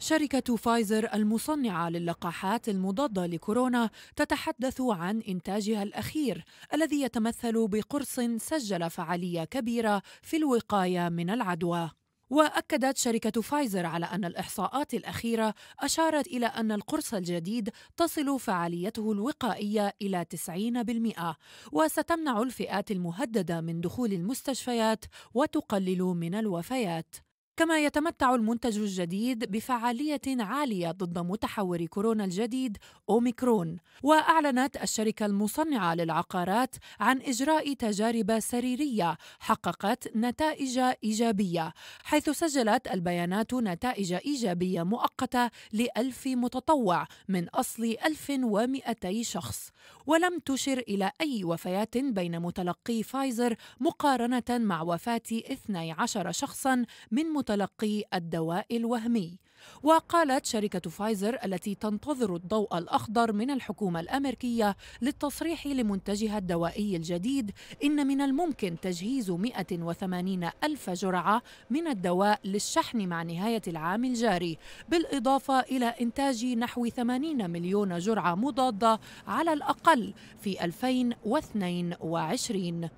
شركة فايزر المصنعة للقاحات المضادة لكورونا تتحدث عن إنتاجها الأخير الذي يتمثل بقرص سجل فعالية كبيرة في الوقاية من العدوى. واكدت شركه فايزر على ان الاحصاءات الاخيره اشارت الى ان القرص الجديد تصل فعاليته الوقائيه الى 90% وستمنع الفئات المهدده من دخول المستشفيات وتقلل من الوفيات كما يتمتع المنتج الجديد بفعالية عالية ضد متحور كورونا الجديد أوميكرون وأعلنت الشركة المصنعة للعقارات عن إجراء تجارب سريرية حققت نتائج إيجابية حيث سجلت البيانات نتائج إيجابية مؤقتة لألف متطوع من أصل 1200 شخص ولم تشر إلى أي وفيات بين متلقي فايزر مقارنة مع وفاة 12 شخصا من متلقي تلقي الدواء الوهمي وقالت شركة فايزر التي تنتظر الضوء الأخضر من الحكومة الأمريكية للتصريح لمنتجها الدوائي الجديد إن من الممكن تجهيز 180 ألف جرعة من الدواء للشحن مع نهاية العام الجاري بالإضافة إلى إنتاج نحو 80 مليون جرعة مضادة على الأقل في 2022